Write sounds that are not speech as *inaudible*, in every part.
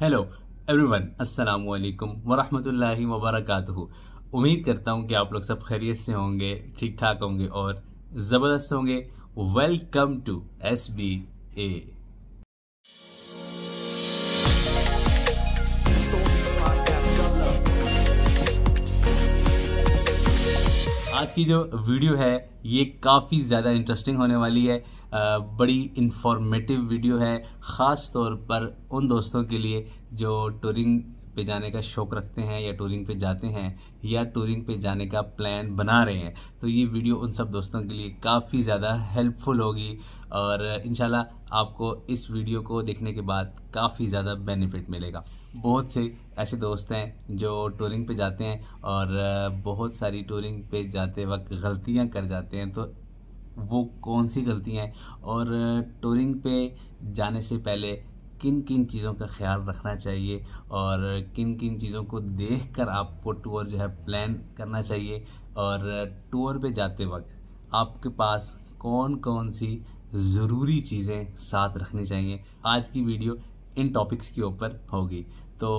hello everyone अस्सलाम वालेकुम वरहमतुल्लाहि वबरकatuh उम्मीद करता हूँ कि आप लोग सब खैरियत से होंगे ठीक ठाक होंगे और ज़बरदस्त होंगे welcome to S B A आज की जो वीडियो है ये काफ़ी ज़्यादा इंटरेस्टिंग होने वाली है बड़ी इन्फॉर्मेटिव वीडियो है ख़ास तौर पर उन दोस्तों के लिए जो टूरिंग पे जाने का शौक़ रखते हैं या टूरिंग पे जाते हैं या टूरिंग पे जाने का प्लान बना रहे हैं तो ये वीडियो उन सब दोस्तों के लिए काफ़ी ज़्यादा हेल्पफुल होगी और इन आपको इस वीडियो को देखने के बाद काफ़ी ज़्यादा बेनिफिट मिलेगा बहुत से ऐसे दोस्त हैं जो टूरिंग पे जाते हैं और बहुत सारी टूरिंग पे जाते वक्त गलतियां कर जाते हैं तो वो कौन सी गलतियां हैं और टूरिंग पे जाने से पहले किन किन चीज़ों का ख्याल रखना चाहिए और किन किन चीज़ों को देख कर आपको टूर जो है प्लान करना चाहिए और टूर पे जाते वक्त आपके पास कौन कौन सी ज़रूरी चीज़ें साथ रखनी चाहिए आज की वीडियो इन टॉपिक्स के ऊपर होगी तो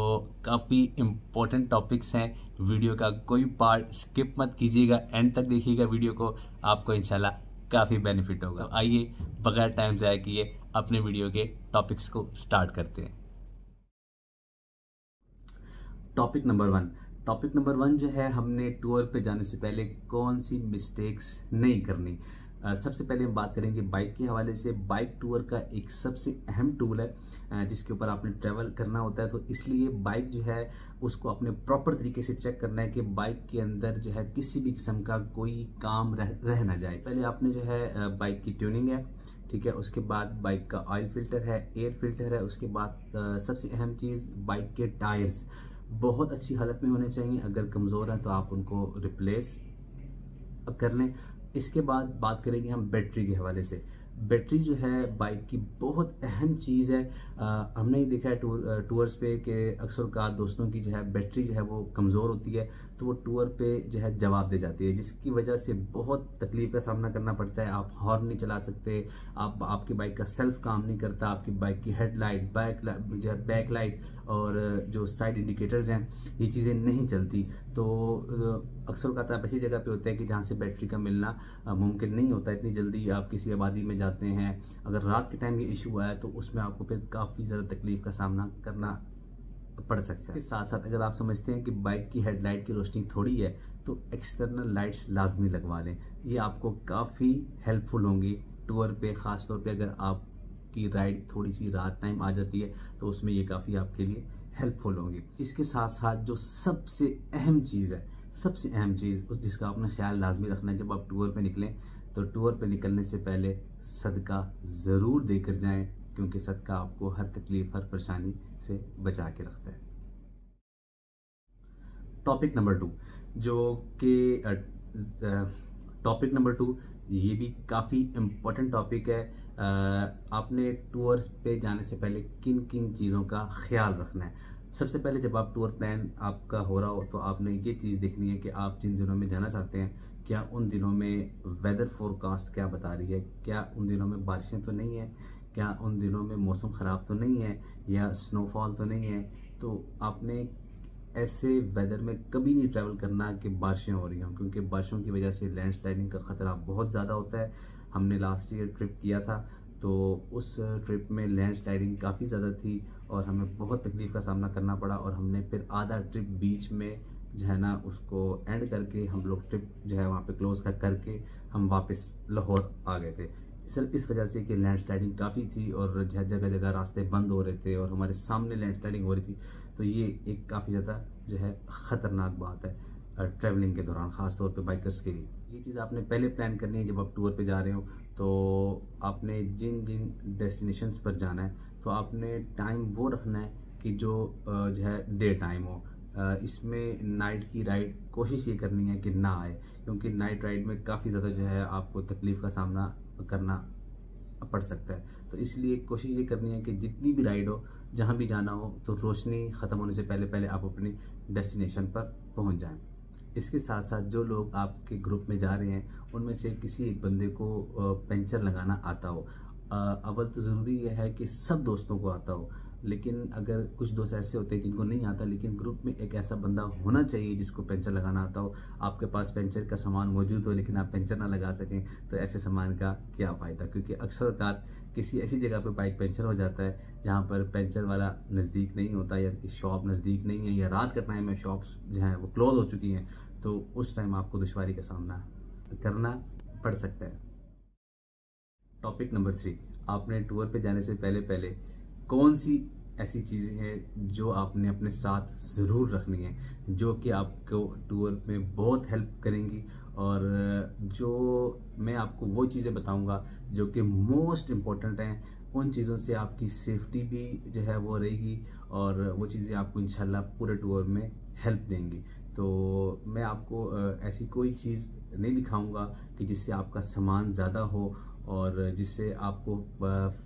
काफ़ी इम्पोर्टेंट टॉपिक्स हैं वीडियो का कोई पार्ट स्किप मत कीजिएगा एंड तक देखिएगा वीडियो को आपको इनशाला काफ़ी बेनिफिट होगा तो आइए बगैर टाइम ज़ाया किए अपने वीडियो के टॉपिक्स को स्टार्ट करते हैं topic number one topic number one जो है हमने टूर पे जाने से पहले कौन सी मिस्टेक्स नहीं करनी सबसे पहले हम बात करेंगे बाइक के हवाले से बाइक टूर का एक सबसे अहम टूल है जिसके ऊपर आपने ट्रैवल करना होता है तो इसलिए बाइक जो है उसको अपने प्रॉपर तरीके से चेक करना है कि बाइक के अंदर जो है किसी भी किस्म का कोई काम रह, रह ना जाए पहले आपने जो है बाइक की ट्यूनिंग है ठीक है उसके बाद बाइक का ऑयल फिल्टर है एयर फिल्टर है उसके बाद सबसे अहम चीज़ बाइक के टायर्स बहुत अच्छी हालत में होने चाहिए अगर कमज़ोर हैं तो आप उनको रिप्लेस कर लें इसके बाद बात करेंगे हम बैटरी के हवाले से बैटरी जो है बाइक की बहुत अहम चीज़ है आ, हमने ही देखा है टूर टूर्स पे कि अक्सर का दोस्तों की जो है बैटरी जो है वो कमज़ोर होती है तो वो टूर पे जो है जवाब दे जाती है जिसकी वजह से बहुत तकलीफ़ का सामना करना पड़ता है आप हॉर्न नहीं चला सकते आप आपकी बाइक का सेल्फ काम नहीं करता आपकी बाइक की हेडलाइट बैक जो है बैक लाइट और जो साइड इंडिकेटर्स हैं ये चीज़ें नहीं चलती तो अक्सर का आप ऐसी जगह पे होता है कि जहाँ से बैटरी का मिलना मुमकिन नहीं होता इतनी जल्दी आप किसी आबादी में जाते हैं अगर रात के टाइम ये इशू आया तो उसमें आपको फिर काफ़ी ज़्यादा तकलीफ़ का सामना करना पड़ सकता है साथ साथ अगर आप समझते हैं कि बाइक की हेडलाइट की रोशनी थोड़ी है तो एक्सटर्नल लाइट्स लाजमी लगवा लें ये आपको काफ़ी हेल्पफुल होंगी टूर पे ख़ास तौर पे अगर आप आपकी राइड थोड़ी सी रात टाइम आ जाती है तो उसमें ये काफ़ी आपके लिए हेल्पफुल होंगी इसके साथ साथ जो सबसे अहम चीज़ है सबसे अहम चीज़ उस जिसका आपने ख्याल लाजमी रखना है जब आप टूर पर निकलें तो टूर पर निकलने से पहले सदका ज़रूर देकर जाएँ क्योंकि सदका आपको हर तकलीफ़ हर परेशानी से बचा के रखता है टॉपिक नंबर टू जो कि टॉपिक नंबर टू ये भी काफ़ी इम्पोर्टेंट टॉपिक है आपने टूर पे जाने से पहले किन किन चीज़ों का ख्याल रखना है सबसे पहले जब आप टूर प्लान आपका हो रहा हो तो आपने ये चीज़ देखनी है कि आप जिन दिनों में जाना चाहते हैं क्या उन दिनों में वेदर फोरकास्ट क्या बता रही है क्या उन दिनों में बारिशें तो नहीं है क्या उन दिनों में मौसम ख़राब तो नहीं है या स्नोफॉल तो नहीं है तो आपने ऐसे वेदर में कभी नहीं ट्रैवल करना कि बारिशें हो रही हों क्योंकि बारिशों की वजह से लैंडस्लाइडिंग का ख़तरा बहुत ज़्यादा होता है हमने लास्ट ईयर ट्रिप किया था तो उस ट्रिप में लैंड स्लाइडिंग काफ़ी ज़्यादा थी और हमें बहुत तकलीफ़ का सामना करना पड़ा और हमने फिर आधा ट्रिप बीच में जो है ना उसको एंड करके हम लोग ट्रिप जो है वहाँ पे क्लोज कर करके हम वापस लाहौर आ गए थे सिर्फ इस वजह से कि लैंड स्लाइडिंग काफ़ी थी और जगह जगह रास्ते बंद हो रहे थे और हमारे सामने लैंड स्लाइडिंग हो रही थी तो ये एक काफ़ी ज़्यादा जो है ख़तरनाक बात है ट्रैवलिंग के दौरान ख़ासतौर पर बाइकर्स के लिए ये चीज़ आपने पहले प्लान करनी है जब आप टूर पे जा रहे हो तो आपने जिन जिन डेस्टिनेशंस पर जाना है तो आपने टाइम वो रखना है कि जो जो है डे टाइम हो इसमें नाइट की राइड कोशिश ये करनी है कि ना आए क्योंकि नाइट राइड में काफ़ी ज़्यादा जो है आपको तकलीफ़ का सामना करना पड़ सकता है तो इसलिए कोशिश ये करनी है कि जितनी भी राइड हो जहाँ भी जाना हो तो रोशनी ख़त्म होने से पहले पहले आप अपनी डेस्टिनेशन पर पहुँच जाएँ इसके साथ साथ जो लोग आपके ग्रुप में जा रहे हैं उनमें से किसी एक बंदे को पंचर लगाना आता हो अव्वल तो ज़रूरी यह है कि सब दोस्तों को आता हो लेकिन अगर कुछ दोस्त ऐसे होते हैं जिनको नहीं आता लेकिन ग्रुप में एक ऐसा बंदा होना चाहिए जिसको पेंचर लगाना आता हो आपके पास पेंचर का सामान मौजूद हो लेकिन आप पेंचर ना लगा सकें तो ऐसे सामान का क्या फ़ायदा क्योंकि अक्सर अवकात किसी ऐसी जगह पर बाइक पेंचर हो जाता है जहाँ पर पेंचर वाला नज़दीक नहीं होता या कि शॉप नज़दीक नहीं है या रात का टाइम है शॉप्स जो हैं वो क्लोज़ हो चुकी हैं तो उस टाइम आपको दुशारी का सामना करना पड़ सकता है टॉपिक नंबर थ्री आपने टूर पे जाने से पहले पहले कौन सी ऐसी चीज़ें हैं जो आपने अपने साथ ज़रूर रखनी है जो कि आपको टूर में बहुत हेल्प करेंगी और जो मैं आपको वो चीज़ें बताऊंगा जो कि मोस्ट इम्पॉर्टेंट हैं उन चीज़ों से आपकी सेफ्टी भी जो है वो रहेगी और वो चीज़ें आपको इंशाल्लाह पूरे टूर में हेल्प देंगी तो मैं आपको ऐसी कोई चीज़ नहीं दिखाऊंगा कि जिससे आपका सामान ज़्यादा हो और जिससे आपको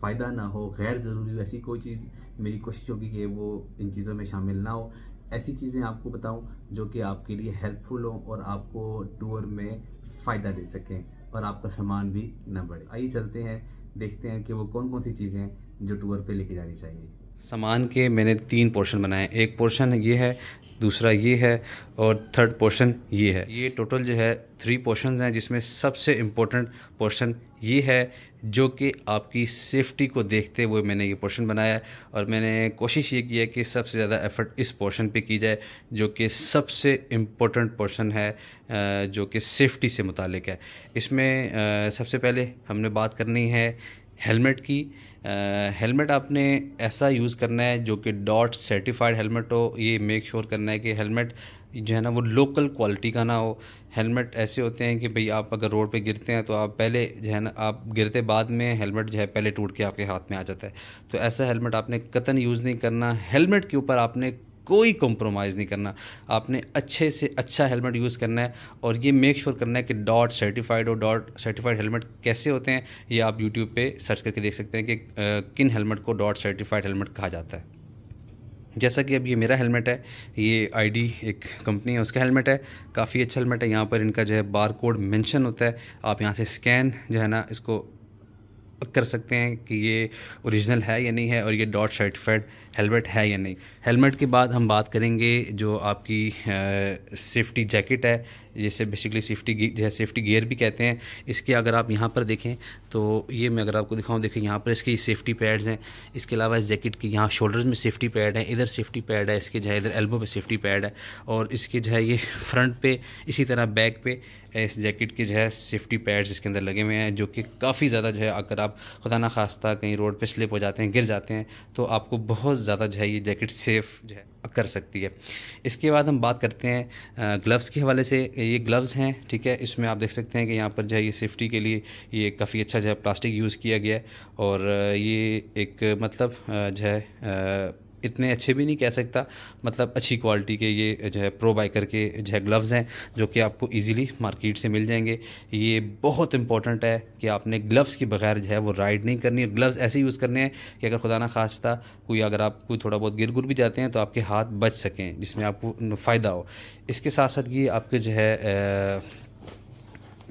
फ़ायदा ना हो गैर ज़रूरी ऐसी कोई चीज़ मेरी कोशिश होगी कि वो इन चीज़ों में शामिल ना हो ऐसी चीज़ें आपको बताऊं जो कि आपके लिए हेल्पफुल हों और आपको टूर में फ़ायदा दे सकें और आपका सामान भी ना बढ़े आइए चलते हैं देखते हैं कि वो कौन कौन सी चीज़ें हैं जो टूर पे लेके जानी चाहिए सामान के मैंने तीन पोर्शन बनाए एक पोर्शन ये है दूसरा ये है और थर्ड पोर्शन ये है ये टोटल जो है थ्री पोर्शन हैं जिसमें सबसे इम्पोर्टेंट पोर्शन ये है जो कि आपकी सेफ्टी को देखते हुए मैंने ये पोर्शन बनाया है और मैंने कोशिश ये की है कि सबसे ज़्यादा एफर्ट इस पोर्शन पे की जाए जो कि सबसे इम्पोर्टेंट पोर्शन है जो कि सेफ्टी से मुतल है इसमें सबसे पहले हमने बात करनी है हेलमेट की हेलमेट आपने ऐसा यूज़ करना है जो कि डॉट सर्टिफाइड हेलमेट हो ये मेक श्योर करना है कि हेलमेट जो है ना वो लोकल क्वालिटी का ना हो हेलमेट ऐसे होते हैं कि भाई आप अगर रोड पे गिरते हैं तो आप पहले जो है ना आप गिरते बाद में हेलमेट जो है पहले टूट के आपके हाथ में आ जाता है तो ऐसा हेलमेट आपने कतन यूज़ नहीं करना हेलमेट के ऊपर आपने कोई कॉम्प्रोमाइज़ नहीं करना आपने अच्छे से अच्छा हेलमेट यूज़ करना है और ये मेक श्योर sure करना है कि डॉट सर्टिफाइड और डॉट सर्टिफाइड हेलमेट कैसे होते हैं ये आप यूट्यूब पे सर्च करके देख सकते हैं कि किन helmet co dot certified helmet कहा जाता है जैसा कि अब ये मेरा हेलमेट है ये आईडी एक कंपनी है उसका हेलमेट है काफ़ी अच्छा हेलमेट है यहाँ पर इनका जो है बार कोड मैंशन होता है आप यहाँ से स्कैन जो है ना इसको कर सकते हैं कि ये ओरिजिनल है या नहीं है और ये डॉट सर्टिफाइड हेलमेट है या नहीं हेलमेट के बाद हम बात करेंगे जो आपकी सेफ्टी जैकेट है जिसे बेसिकली सेफ्टी जो है सेफ्टी गियर भी कहते हैं इसके अगर आप यहाँ पर देखें तो ये मैं अगर आपको दिखाऊँ देखें यहाँ पर इसके सेफ्टी पैड्स हैं इसके अलावा इस जैकेट के यहाँ शोल्डर्स में सेफ्टी पैड है इधर सेफ्टी पैड है इसके जो है इधर एल्बो पर सेफ्टी पैड है और इसके जो है ये फ्रंट पे इसी तरह बैक पे इस जैकेट के जो है सेफ्टी पैड्स इसके अंदर लगे हुए हैं जो कि काफ़ी ज़्यादा जो है अगर आप खुदा ना खास्ता कहीं रोड पर स्लिप हो जाते हैं गिर जाते हैं तो आपको बहुत ज़्यादा जो है ये जैकेट सेफ जो है कर सकती है इसके बाद हम बात करते हैं ग्लव्स के हवाले से ये ग्लव्स हैं ठीक है इसमें आप देख सकते हैं कि यहाँ पर जो है ये सेफ्टी के लिए ये काफ़ी अच्छा जो है प्लास्टिक यूज़ किया गया है और ये एक मतलब जो है इतने अच्छे भी नहीं कह सकता मतलब अच्छी क्वालिटी के ये जो है प्रो बाइकर के जो है ग्लव्स हैं जो कि आपको इजीली मार्केट से मिल जाएंगे ये बहुत इंपॉर्टेंट है कि आपने ग्लव्स के बगैर जो है वो राइड नहीं करनी है ग्लव्स ऐसे यूज़ करने हैं कि अगर खुदा ना खास्ता कोई अगर आप कोई थोड़ा बहुत गिर गुर भी जाते हैं तो आपके हाथ बच सकें जिसमें आपको फ़ायदा हो इसके साथ साथ ये आपके जो है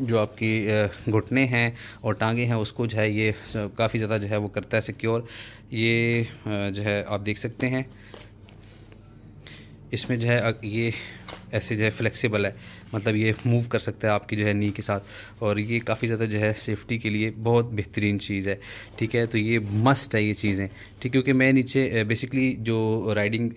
जो आपकी घुटने हैं और टांगे हैं उसको जो है ये काफ़ी ज़्यादा जो है वो करता है सिक्योर ये जो है आप देख सकते हैं इसमें जो है ये ऐसे जो है फ्लेक्सिबल है मतलब ये मूव कर सकता है आपकी जो है नी के साथ और ये काफ़ी ज़्यादा जो है सेफ्टी के लिए बहुत बेहतरीन चीज़ है ठीक है तो ये मस्ट है ये चीज़ें ठीक क्योंकि मैं नीचे बेसिकली जो राइडिंग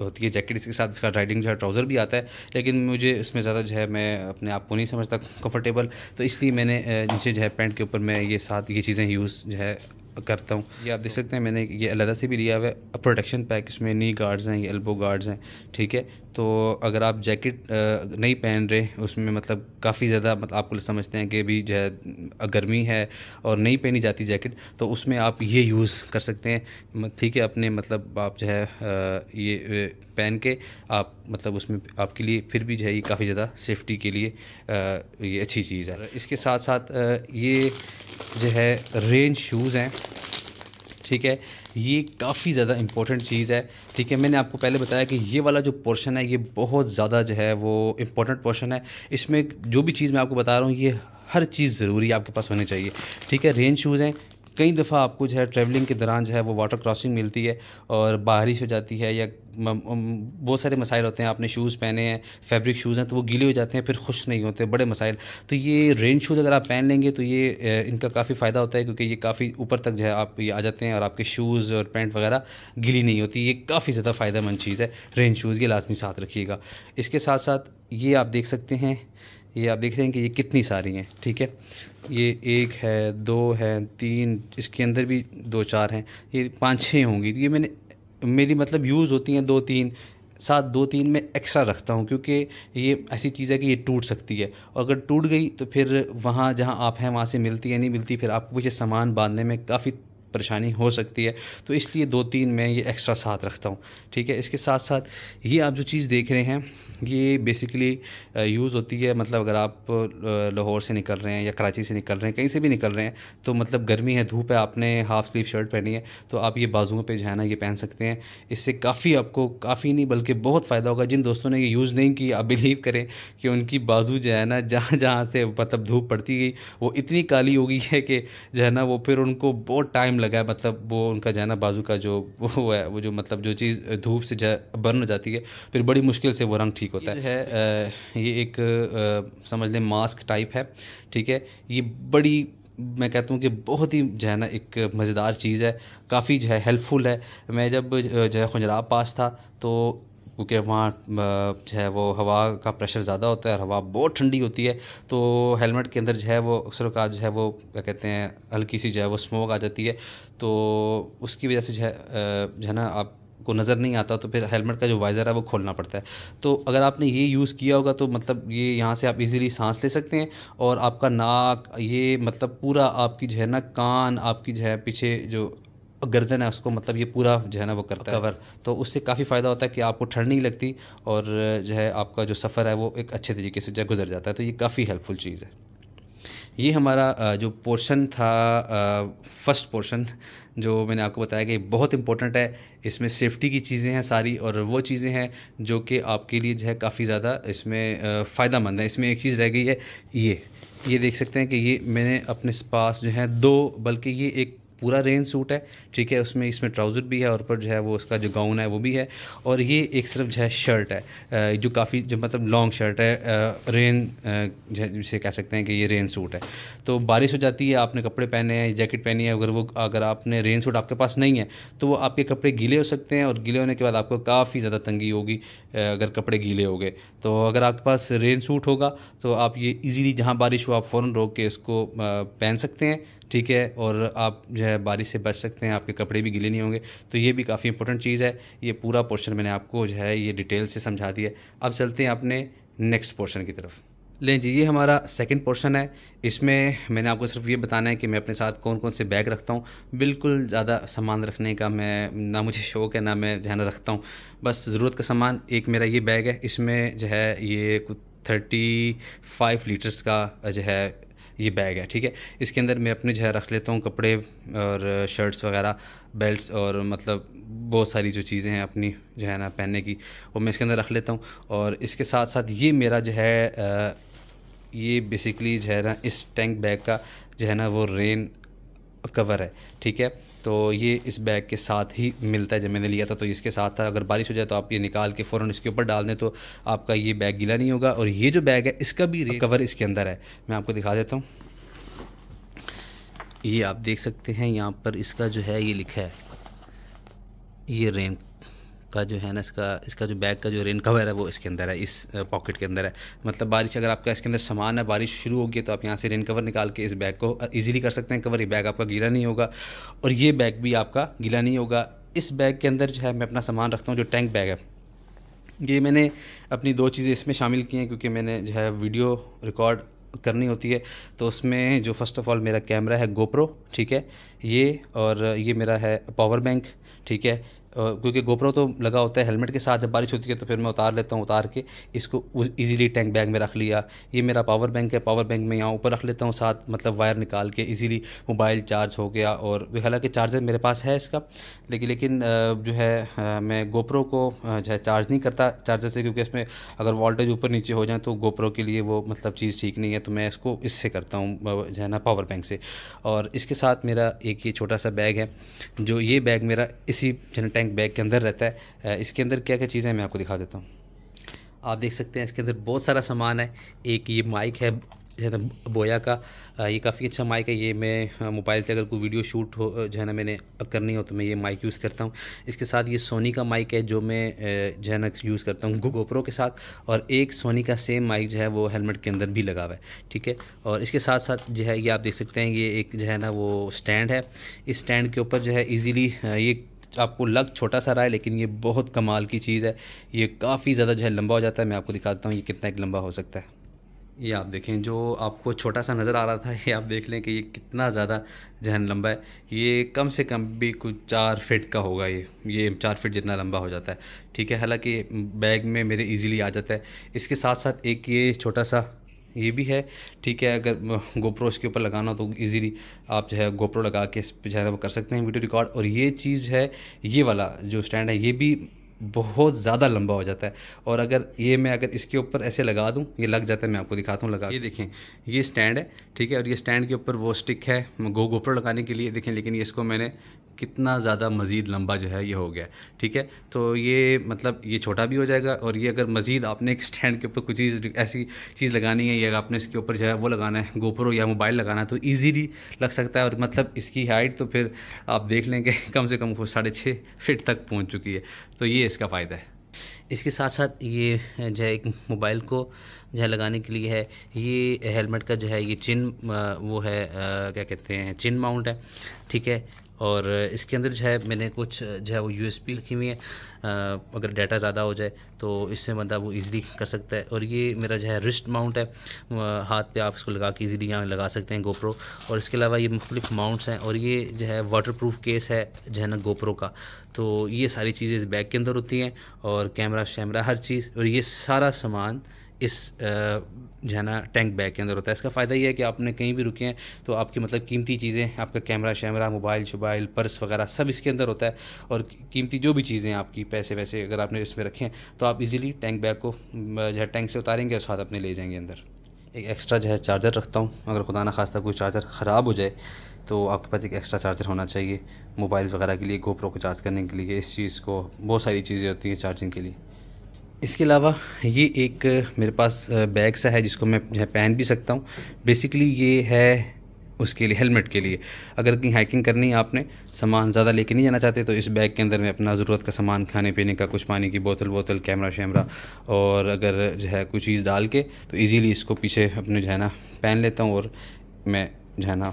होती है जैकेट इसके साथ इसका राइडिंग जो है ट्राउज़र भी आता है लेकिन मुझे उसमें ज़्यादा जो है मैं अपने आप को नहीं समझता कम्फर्टेबल तो इसलिए मैंने नीचे जो है पैंट के ऊपर मैं ये साथ ये चीज़ें यूज़ जो है करता हूँ ये आप देख तो सकते हैं मैंने ये अलहदा से भी लिया हुआ है प्रोटेक्शन पैक इसमें नी गार्ड्स हैं ये एल्बो गार्ड्स हैं ठीक है तो अगर आप जैकेट नहीं पहन रहे उसमें मतलब काफ़ी ज़्यादा मतलब आपको समझते हैं कि अभी जो है गर्मी है और नहीं पहनी जाती जैकेट तो उसमें आप ये यूज़ कर सकते हैं ठीक है अपने मतलब आप जो है ये पहन के आप मतलब उसमें आपके लिए फिर भी जो है ये काफ़ी ज़्यादा सेफ्टी के लिए ये अच्छी चीज़ है इसके साथ साथ ये जो है रेंज शूज़ हैं ठीक है ये काफ़ी ज़्यादा इम्पोर्टेंट चीज़ है ठीक है मैंने आपको पहले बताया कि ये वाला जो पोर्शन है ये बहुत ज़्यादा जो है वो इम्पोर्टेंट पोर्शन है इसमें जो भी चीज़ मैं आपको बता रहा हूँ ये हर चीज़ ज़रूरी आपके पास होनी चाहिए ठीक है रेन शूज़ हैं कई दफ़ा आपको जो है ट्रैवलिंग के दौरान जो है वो वाटर क्रॉसिंग मिलती है और बारिश हो जाती है या बहुत सारे मसाइल होते हैं आपने शूज़ पहने हैं फैब्रिक शूज़ हैं तो वो गीले हो जाते हैं फिर खुश नहीं होते बड़े मसाइल तो ये रेन शूज़ अगर आप पहन लेंगे तो ये इनका काफ़ी फ़ायदा होता है क्योंकि ये काफ़ी ऊपर तक जो है आप ये आ जाते हैं और आपके शूज़ और पैंट वगैरह गीली नहीं होती ये काफ़ी ज़्यादा फ़ायदेमंद चीज़ है रेन शूज़ ये लाजमी साथ रखिएगा इसके साथ साथ ये आप देख सकते हैं ये आप देख रहे हैं कि ये कितनी सारी हैं ठीक है ये एक है दो है तीन इसके अंदर भी दो चार हैं ये पाँच छः होंगी ये मैंने मेरी मतलब यूज़ होती हैं दो तीन साथ दो तीन में एक्स्ट्रा रखता हूँ क्योंकि ये ऐसी चीज़ है कि ये टूट सकती है और अगर टूट गई तो फिर वहाँ जहाँ आप हैं वहाँ से मिलती है नहीं मिलती फिर आपको पीछे सामान बांधने में काफ़ी परेशानी हो सकती है तो इसलिए दो तीन मैं ये एक्स्ट्रा साथ रखता हूँ ठीक है इसके साथ साथ ये आप जो चीज़ देख रहे हैं ये बेसिकली यूज़ होती है मतलब अगर आप uh, लाहौर से निकल रहे हैं या कराची से निकल रहे हैं कहीं से भी निकल रहे हैं तो मतलब गर्मी है धूप है आपने हाफ़ स्लीव शर्ट पहनी है तो आप ये बाजुओं पे जो है ना ये पहन सकते हैं इससे काफ़ी आपको काफ़ी नहीं बल्कि बहुत फ़ायदा होगा जिन दोस्तों ने ये यूज़ नहीं किया आप बिलीव करें कि उनकी बाजू जो है ना जहाँ जहाँ से मतलब धूप पड़ती गई वो इतनी काली हो गई है कि जो है ना वो फिर उनको बहुत टाइम लगा है मतलब वो उनका जो है ना बाजू का जो *laughs* वो है वो जो मतलब जो चीज़ धूप से बर्न हो जाती है फिर बड़ी मुश्किल से वो रंग ठीक ठीक होता ये है ये एक समझ लें मास्क टाइप है ठीक है ये बड़ी मैं कहता हूँ कि बहुत ही जो है ना एक मज़ेदार चीज़ है काफ़ी जो है हेल्पफुल है मैं जब जो है खुजराब पास था तो क्योंकि वहाँ जो है वो हवा का प्रेशर ज़्यादा होता है और हवा बहुत ठंडी होती है तो हेलमेट के अंदर जो है वो अक्सर का जो है वो क्या कहते हैं हल्की सी जो है वो स्मोक आ जाती है तो उसकी वजह से जो है जो है ना आप को नज़र नहीं आता तो फिर हेलमेट का जो वाइज़र है वो खोलना पड़ता है तो अगर आपने ये यूज़ किया होगा तो मतलब ये यहाँ से आप इजीली सांस ले सकते हैं और आपका नाक ये मतलब पूरा आपकी जो है ना कान आपकी जो है पीछे जो गर्दन है उसको मतलब ये पूरा जो है ना वो करता है कवर तो उससे काफ़ी फ़ायदा होता है कि आपको ठंड नहीं लगती और जो है आपका जो सफ़र है वो एक अच्छे तरीके से जो गुजर जाता है तो ये काफ़ी हेल्पफुल चीज़ है ये हमारा जो पोर्शन था फर्स्ट पोर्शन जो मैंने आपको बताया कि बहुत इंपॉर्टेंट है इसमें सेफ्टी की चीज़ें हैं सारी और वो चीज़ें हैं जो कि आपके लिए जो है काफ़ी ज़्यादा इसमें फ़ायदा मंद है इसमें एक चीज़ रह गई है ये ये देख सकते हैं कि ये मैंने अपने पास जो है दो बल्कि ये एक पूरा रेन सूट है ठीक है उसमें इसमें ट्राउज़र भी है और ऊपर जो है वो उसका जो गाउन है वो भी है और ये एक सिर्फ जो है शर्ट है जो काफ़ी जो मतलब लॉन्ग शर्ट है रेन जिसे कह सकते हैं कि ये रेन सूट है तो बारिश हो जाती है आपने कपड़े पहने हैं जैकेट पहनी है अगर वो अगर आपने रेन सूट आपके पास नहीं है तो वो आपके कपड़े गीले हो सकते हैं और गीले होने के बाद आपको काफ़ी ज़्यादा तंगी होगी अगर कपड़े गीले हो गए तो अगर आपके पास रेन सूट होगा तो आप ये इजीली जहाँ बारिश हो आप फ़ौरन रोक के इसको पहन सकते हैं ठीक है और आप जो है बारिश से बच सकते हैं आपके कपड़े भी गीले नहीं होंगे तो ये भी काफ़ी इंपॉर्टेंट चीज़ है ये पूरा पोर्शन मैंने आपको जो है ये डिटेल से समझा दिया अब चलते हैं अपने नेक्स्ट पोर्शन की तरफ लें जी ये हमारा सेकंड पोर्शन है इसमें मैंने आपको सिर्फ ये बताना है कि मैं अपने साथ कौन कौन से बैग रखता हूँ बिल्कुल ज़्यादा सामान रखने का मैं ना मुझे शौक़ है ना मैं जहन रखता हूँ बस ज़रूरत का सामान एक मेरा ये बैग है इसमें जो है ये कुछ थर्टी फाइव लीटर्स का जो है ये बैग है ठीक है इसके अंदर मैं अपने जो है रख लेता हूँ कपड़े और शर्ट्स वगैरह बेल्ट्स और मतलब बहुत सारी जो चीज़ें हैं अपनी जो है ना पहनने की वो मैं इसके अंदर रख लेता हूँ और इसके साथ साथ ये मेरा जो है ये बेसिकली जो है ना इस टैंक बैग का जो है ना वो रेन कवर है ठीक है तो ये इस बैग के साथ ही मिलता है जब मैंने लिया था तो इसके साथ था अगर बारिश हो जाए तो आप ये निकाल के फ़ौरन इसके ऊपर डाल दें तो आपका ये बैग गीला नहीं होगा और ये जो बैग है इसका भी कवर इसके अंदर है मैं आपको दिखा देता हूँ ये आप देख सकते हैं यहाँ पर इसका जो है ये लिखा है ये रेंक का जो है ना इसका इसका जो बैग का जो रेन कवर है वो इसके अंदर है इस पॉकेट के अंदर है मतलब बारिश अगर आपका इसके अंदर सामान है बारिश शुरू होगी तो आप यहाँ से रेन कवर निकाल के इस बैग को ईजिली कर सकते हैं कवर ये बैग आपका गीला नहीं होगा और ये बैग भी आपका गीला नहीं होगा इस बैग के अंदर जो है मैं अपना सामान रखता हूँ जो टैंक बैग है ये मैंने अपनी दो चीज़ें इसमें शामिल की हैं क्योंकि मैंने जो है वीडियो रिकॉर्ड करनी होती है तो उसमें जो फ़र्स्ट ऑफ़ ऑल मेरा कैमरा है गोप्रो ठीक है ये और ये मेरा है पावर बैंक ठीक है क्योंकि गोप्रो तो लगा होता है हेलमेट के साथ जब बारिश होती है तो फिर मैं उतार लेता हूँ उतार के इसको ईजिली टैंक बैग में रख लिया ये मेरा पावर बैंक है पावर बैंक में यहाँ ऊपर रख लेता हूँ साथ मतलब वायर निकाल के ईजिली मोबाइल चार्ज हो गया और हालांकि चार्जर मेरे पास है इसका लेकिन लेकिन जो है मैं गोप्रो को जो है चार्ज नहीं करता चार्जर से क्योंकि इसमें अगर वोल्टेज ऊपर नीचे हो जाए तो गोप्रो के लिए वो मतलब चीज़ ठीक नहीं है तो मैं इसको इससे करता हूँ जो है ना पावर बैंक से और इसके साथ मेरा एक ये छोटा सा बैग है जो ये बैग मेरा इसी जो टैंक बैग के अंदर रहता है इसके अंदर क्या क्या चीज़ें हैं मैं आपको दिखा देता हूँ आप देख सकते हैं इसके अंदर बहुत सारा सामान है एक ये माइक है जो है ना बोया का ये काफ़ी अच्छा माइक है ये मैं मोबाइल से अगर कोई वीडियो शूट हो जो है ना मैंने करनी हो तो मैं ये माइक यूज़ करता हूँ इसके साथ ये सोनी का माइक है जो मैं जो है ना यूज़ करता हूँ गोप्रो के साथ और एक सोनी का सेम माइक जो है वो हेलमेट के अंदर भी लगा हुआ है ठीक है और इसके साथ साथ जो है ये आप देख सकते हैं ये एक जो है ना वो स्टैंड है इस स्टैंड के ऊपर जो है ईज़िली ये आपको लग छोटा सा रहा है लेकिन ये बहुत कमाल की चीज़ है ये काफ़ी ज़्यादा जो है लंबा हो जाता है मैं आपको दिखाता हूँ ये कितना एक लंबा हो सकता है ये आप देखें जो आपको छोटा सा नज़र आ रहा था ये आप देख लें कि ये कितना ज़्यादा जहन लंबा है ये कम से कम भी कुछ चार फिट का होगा ये ये चार फिट जितना लंबा हो जाता है ठीक है हालांकि बैग में मेरे इजीली आ जाता है इसके साथ साथ एक ये छोटा सा ये भी है ठीक है अगर गोप्रो इसके ऊपर लगाना तो इजीली आप जो है गोप्रो लगा के इस पर जो है वो कर सकते हैं वीडियो रिकॉर्ड और ये चीज़ है ये वाला जो स्टैंड है ये भी बहुत ज़्यादा लंबा हो जाता है और अगर ये मैं अगर इसके ऊपर ऐसे लगा दूँ ये लग जाता है मैं आपको दिखाता हूँ लगा ये देखें ये स्टैंड है ठीक है और ये स्टैंड के ऊपर वो स्टिक है गो गोप्रो लगाने के लिए देखें लेकिन इसको मैंने कितना ज़्यादा मज़ीद लंबा जो है ये हो गया ठीक है तो ये मतलब ये छोटा भी हो जाएगा और ये अगर मज़ीद आपने एक स्टैंड के ऊपर कुछ चीज़ ऐसी चीज़ लगानी है या आपने इसके ऊपर जो है वो लगाना है गोपरो या मोबाइल लगाना है तो ईजीली लग सकता है और मतलब इसकी हाइट तो फिर आप देख लें कि कम से कम साढ़े छः फिट तक पहुँच चुकी है तो ये इसका फ़ायदा है इसके साथ साथ ये जो है एक मोबाइल को जो है लगाने के लिए है ये हेलमेट का जो है ये चिन वो है क्या कहते हैं चिन माउंट है ठीक है और इसके अंदर जो है मैंने कुछ जो है वो यू रखी हुई है अगर डाटा ज़्यादा हो जाए तो इससे बंदा मतलब वो ईज़िली कर सकता है और ये मेरा जो है रिस्ट माउंट है हाथ पे आप इसको लगा के ईज़िली यहाँ लगा सकते हैं गोप्रो और इसके अलावा ये मुख्तलिफ माउंट्स हैं और ये जो है वाटर प्रूफ केस है जो है ना गोप्रो का तो ये सारी चीज़ें इस बैग के अंदर होती हैं और कैमरा शैमरा हर चीज़ और ये सारा सामान इस जो है ना टैंक बैग के अंदर होता है इसका फ़ायदा ये है कि आपने कहीं भी रुके हैं तो आपकी मतलब कीमती चीज़ें आपका कैमरा शैमरा मोबाइल शोबाइल पर्स वगैरह सब इसके अंदर होता है और कीमती जो भी चीज़ें आपकी पैसे वैसे अगर आपने इसमें रखें तो आप इजीली टैंक बैग को जो है टैंक से उतारेंगे और साथ अपने ले जाएंगे अंदर एक एक्स्ट्रा जो है चार्जर रखता हूँ अगर खुदा ना खास्ता कोई चार्जर ख़राब हो जाए तो आपके पास एक एक्स्ट्रा चार्जर होना चाहिए मोबाइल वगैरह के लिए गोप्रो को चार्ज करने के लिए इस चीज़ को बहुत सारी चीज़ें होती हैं चार्जिंग के लिए इसके अलावा ये एक मेरे पास बैग सा है जिसको मैं पहन भी सकता हूँ बेसिकली ये है उसके लिए हेलमेट के लिए अगर कहीं हाइकिंग करनी है आपने सामान ज़्यादा लेके नहीं जाना चाहते तो इस बैग के अंदर मैं अपना ज़रूरत का सामान खाने पीने का कुछ पानी की बोतल बोतल कैमरा शैमरा और अगर जो है कुछ चीज़ डाल के तो ईज़िली इसको पीछे अपने जो है ना पहन लेता हूँ और मैं जो है ना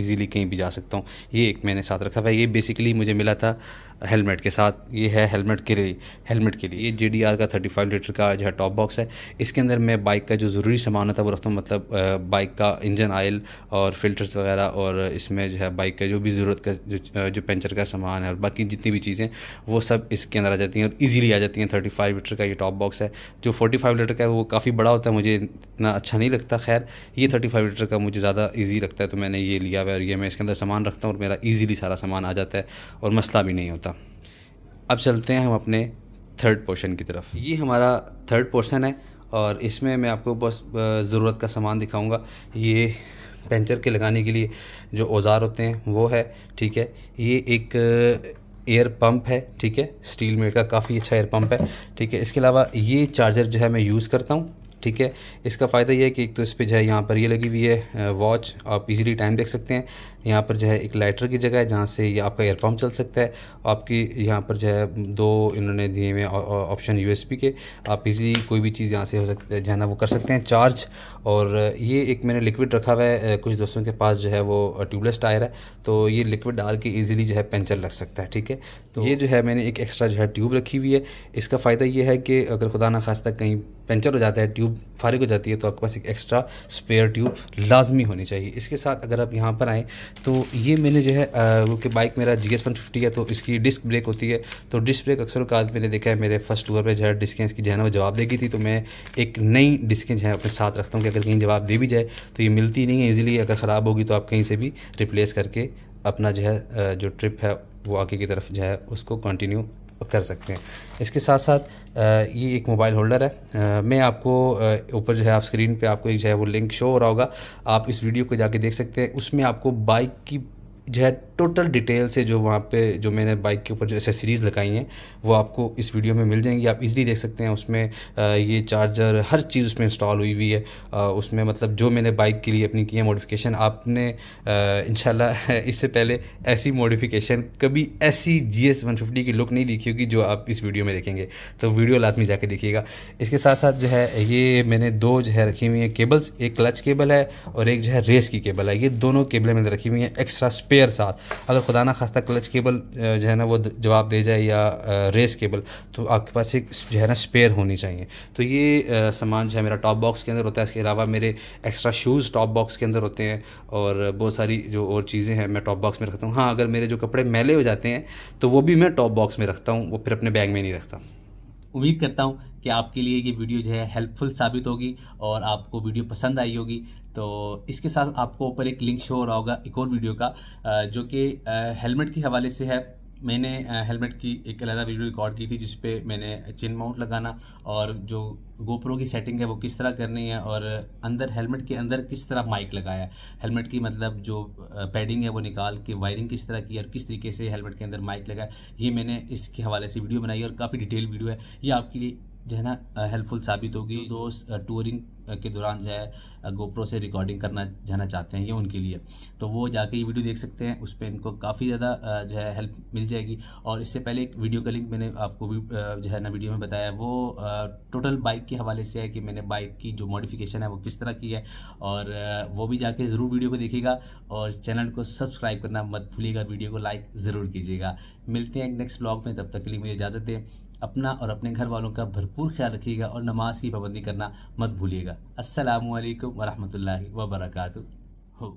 ईज़िली कहीं भी जा सकता हूँ ये एक मैंने साथ रखा हुआ है ये बेसिकली मुझे मिला था हेलमेट के साथ ये है हेलमेट के लिए हेलमेट के लिए ये जे डी आर का थर्टी फाइव लीटर का जो है टॉप बॉक्स है इसके अंदर मैं बाइक का जो ज़रूरी सामान होता है वो रखता हूँ मतलब बाइक का इंजन आयल और फिल्टर्स वगैरह और इसमें जो है बाइक का जो भी ज़रूरत का जो जो पंचर का सामान है और बाकी जितनी भी चीज़ें वो सब इसके अंदर आ जाती हैं और ईजिली आ जाती हैं थर्टी फाइव लीटर का ये टॉप बॉक्स है जो फोर्टी फाइव लीटर का है वो काफ़ी बड़ा होता है मुझे इतना अच्छा नहीं लगता खैर ये थर्टी फाइव लीटर का मुझे ज़्यादा ईजी लगता है तो मैंने ये लिया हुआ है और ये मैं इसके अंदर सामान रखता हूँ और मेरा ईजिली सारा सामान आ जाता है और मसला भी नहीं होता अब चलते हैं हम अपने थर्ड पोर्शन की तरफ ये हमारा थर्ड पोर्शन है और इसमें मैं आपको बस ज़रूरत का सामान दिखाऊंगा ये पेंचर के लगाने के लिए जो औज़ार होते हैं वो है ठीक है ये एक एयर पंप है ठीक है स्टील मेड का काफ़ी अच्छा एयर पंप है ठीक है इसके अलावा ये चार्जर जो है मैं यूज़ करता हूँ ठीक है इसका फ़ायदा यह है कि एक तो इस पर जो है यहाँ पर ये लगी हुई है वॉच आप इजीली टाइम देख सकते हैं यहाँ पर जो है एक लाइटर की जगह है जहाँ से ये आपका एयरपम्प चल सकता है आपकी यहाँ पर जो है दो इन्होंने दिए हुए ऑप्शन यू के आप इजीली कोई भी चीज़ यहाँ से हो सकती है जो है ना वो कर सकते हैं चार्ज और ये एक मैंने लिक्विड रखा हुआ है कुछ दोस्तों के पास जो है वो ट्यूबलेस टायर है तो ये लिक्विड डाल के ईजिली जो है पंचर लग सकता है ठीक है तो ये जो है मैंने एक एक्स्ट्रा जो है ट्यूब रखी हुई है इसका फ़ायदा ये है कि अगर खुदा ना खास्ता कहीं पंचर हो जाता है ट्यूब फारिग हो जाती है तो आपके पास एक एक्स्ट्रा स्पेयर ट्यूब लाजमी होनी चाहिए इसके साथ अगर आप यहाँ पर आएँ तो ये मैंने जो है क्योंकि बाइक मेरा जी एस वन फिफ्टी है तो इसकी डिस्क ब्रेक होती है तो डिस्क ब्रेक अक्सर काज मैंने देखा है मेरे फर्स्ट टूर पर जो है डिस्कें इसकी जो है ना वो जवाब देगी थी तो मैं एक नई डिस्कें जो है अपने साथ रखता हूँ कि अगर कहीं जवाब दे भी जाए तो ये मिलती नहीं है ईजिली अगर ख़राब होगी तो आप कहीं से भी रिप्लेस करके अपना जो है जो ट्रिप है वो आगे की तरफ जो है उसको कंटिन्यू कर सकते हैं इसके साथ साथ ये एक मोबाइल होल्डर है मैं आपको ऊपर जो है आप स्क्रीन पे आपको एक जो है वो लिंक शो हो रहा होगा आप इस वीडियो को जाके देख सकते हैं उसमें आपको बाइक की जो है टोटल डिटेल से जो वहाँ पे जो मैंने बाइक के ऊपर जो एसेसरीज़ लगाई हैं वो आपको इस वीडियो में मिल जाएंगी आप इजीली देख सकते हैं उसमें ये चार्जर हर चीज़ उसमें इंस्टॉल हुई हुई है उसमें मतलब जो मैंने बाइक के लिए अपनी की है मॉडिफिकेशन आपने इनशाला *laughs* इससे पहले ऐसी मॉडिफिकेशन कभी ऐसी जी एस वन फिफ्टी की लुक नहीं देखी होगी जो आप इस वीडियो में देखेंगे तो वीडियो लाजमी जाके देखिएगा इसके साथ साथ जो है ये मैंने दो जो है रखी हुई हैं केबल्स एक क्लच केबल है और एक जो है रेस की केबल है ये दोनों केबलें मैंने रखी हुई हैं एक्स्ट्रा स्पेस स्पेयर साथ अगर खुदा ना खास्ता क्लच केबल जो है ना वो जवाब दे जाए या रेस केबल तो आपके पास एक जो है ना स्पेयर होनी चाहिए तो ये सामान जो है मेरा टॉप बॉक्स के अंदर होता है इसके अलावा मेरे एक्स्ट्रा शूज़ टॉप बॉक्स के अंदर होते हैं और बहुत सारी जो और चीज़ें हैं मैं टॉप बॉक्स में रखता हूँ हाँ अगर मेरे जो कपड़े मैले हो जाते हैं तो वो भी मैं टॉप बॉक्स में रखता हूँ वो फिर अपने बैग में नहीं रखता उम्मीद करता हूँ कि आपके लिए ये वीडियो जो है हेल्पफुल साबित होगी और आपको वीडियो पसंद आई होगी तो इसके साथ आपको ऊपर एक लिंक शो हो रहा होगा एक और वीडियो का जो कि हेलमेट के हवाले से है मैंने हेलमेट की एक अलग वीडियो रिकॉर्ड की थी जिसपे मैंने चिन माउंट लगाना और जो गोप्रो की सेटिंग है वो किस तरह करनी है और अंदर हेलमेट के अंदर किस तरह माइक लगाया हेलमेट की मतलब जो पैडिंग है वो निकाल के वायरिंग किस तरह की और किस तरीके से हेलमेट के अंदर माइक लगाया ये मैंने इसके हवाले से वीडियो बनाई और काफ़ी डिटेल वीडियो है ये आपके लिए जो है ना हेल्पफुल साबित होगी दोस्त तो टूरिंग के दौरान जो है गोप्रो से रिकॉर्डिंग करना जाना चाहते हैं ये उनके लिए तो वो जाके ये वीडियो देख सकते हैं उस पर इनको काफ़ी ज़्यादा जो है हेल्प मिल जाएगी और इससे पहले एक वीडियो का लिंक मैंने आपको जो है ना वीडियो में बताया वो टोटल बाइक के हवाले से है कि मैंने बाइक की जो मॉडिफिकेशन है वो किस तरह की है और वो भी जाके ज़रूर वीडियो को देखेगा और चैनल को सब्सक्राइब करना मत भूलिएगा वीडियो को लाइक ज़रूर कीजिएगा मिलते हैं नेक्स्ट ब्लॉग में तब तक के लिए मुझे इजाज़त दें अपना और अपने घर वालों का भरपूर ख्याल रखिएगा और नमाज की पाबंदी करना मत भूलिएगा असल वरहमल वबरक हो